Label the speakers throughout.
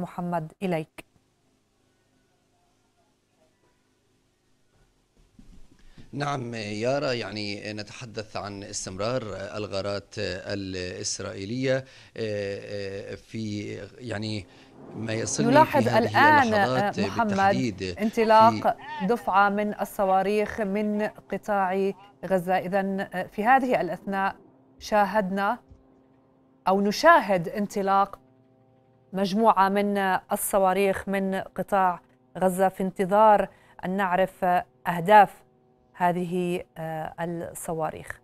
Speaker 1: محمد إليك نعم يارا يعني نتحدث عن استمرار الغارات الإسرائيلية آه، آه، في يعني ما يصل نلاحظ الآن محمد انطلاق دفعة من الصواريخ من قطاع غزة إذا آه، في هذه الأثناء شاهدنا أو نشاهد انطلاق مجموعة من الصواريخ من قطاع غزة في انتظار أن نعرف أهداف هذه آه، الصواريخ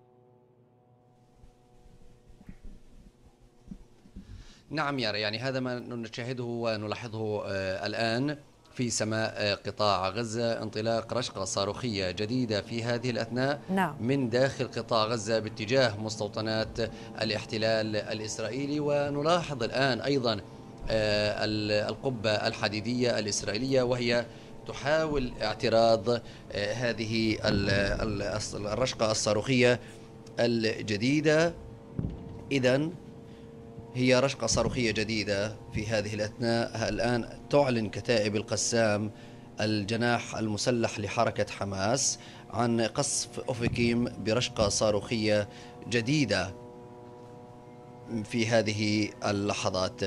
Speaker 1: نعم يارا يعني هذا ما نشاهده ونلاحظه آه، الآن في سماء آه، قطاع غزة انطلاق رشقة صاروخية جديدة في هذه الأثناء نعم. من داخل قطاع غزة باتجاه مستوطنات الاحتلال الإسرائيلي ونلاحظ الآن أيضا آه، القبة الحديدية الإسرائيلية وهي تحاول اعتراض آه، هذه الرشقة الصاروخية الجديدة إذا هي رشقة صاروخية جديدة في هذه الأثناء الآن تعلن كتائب القسام الجناح المسلح لحركة حماس عن قصف أوفيكيم برشقة صاروخية جديدة في هذه اللحظات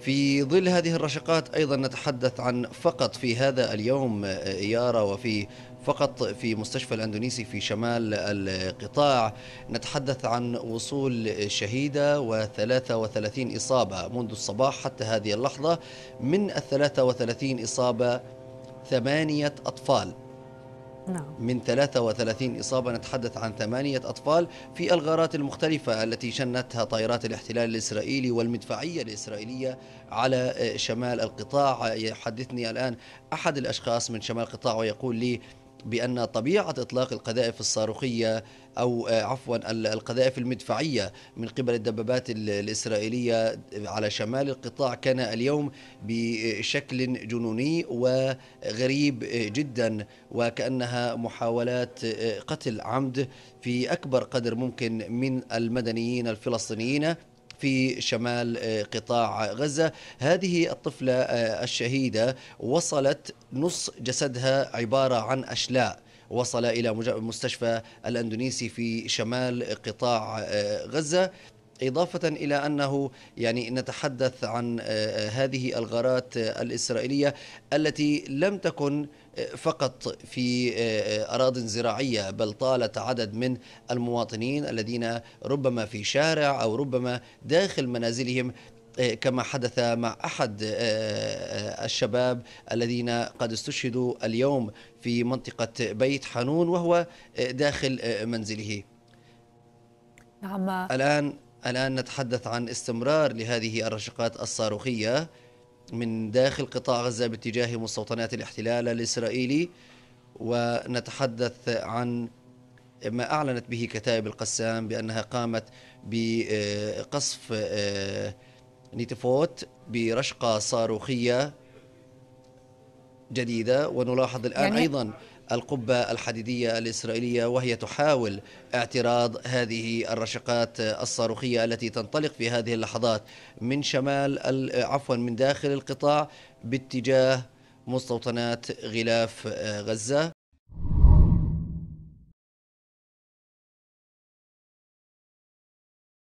Speaker 1: في ظل هذه الرشقات أيضا نتحدث عن فقط في هذا اليوم آه، يارا وفي فقط في مستشفى الاندونيسي في شمال القطاع نتحدث عن وصول شهيده و33 اصابه منذ الصباح حتى هذه اللحظه من ال 33 اصابه ثمانيه اطفال نعم. من 33 إصابة نتحدث عن ثمانية أطفال في الغارات المختلفة التي شنتها طائرات الاحتلال الإسرائيلي والمدفعية الإسرائيلية على آه، شمال القطاع يحدثني الآن أحد الأشخاص من شمال القطاع ويقول لي بأن طبيعة إطلاق القذائف الصاروخية أو آه، عفوا القذائف المدفعية من قبل الدبابات الإسرائيلية على شمال القطاع كان اليوم بشكل جنوني وغريب جدا وكأنها محاولات آه، قتل عمد في أكبر قدر ممكن من المدنيين الفلسطينيين في شمال آه، قطاع غزة هذه الطفلة آه، الشهيدة وصلت نص جسدها عبارة عن أشلاء وصل إلى مستشفى الأندونيسي في شمال قطاع آه، غزة إضافة إلى أنه يعني نتحدث عن آه، آه، هذه الغارات آه، الإسرائيلية التي لم تكن فقط في أراض زراعية بل طالت عدد من المواطنين الذين ربما في شارع أو ربما داخل منازلهم كما حدث مع احد الشباب الذين قد استشهدوا اليوم في منطقه بيت حنون وهو داخل منزله. نعم الان الآن نتحدث عن استمرار لهذه الرشقات الصاروخية من داخل قطاع غزة باتجاه مستوطنات الاحتلال الإسرائيلي ونتحدث عن ما أعلنت به كتائب القسام بأنها قامت بقصف آه، نيتفوت برشقة صاروخية جديدة ونلاحظ الآن يعني أيضا القبة الحديدية الإسرائيلية وهي تحاول اعتراض هذه الرشقات الصاروخية التي تنطلق في هذه اللحظات من شمال عفوا من داخل القطاع باتجاه مستوطنات غلاف آه، غزة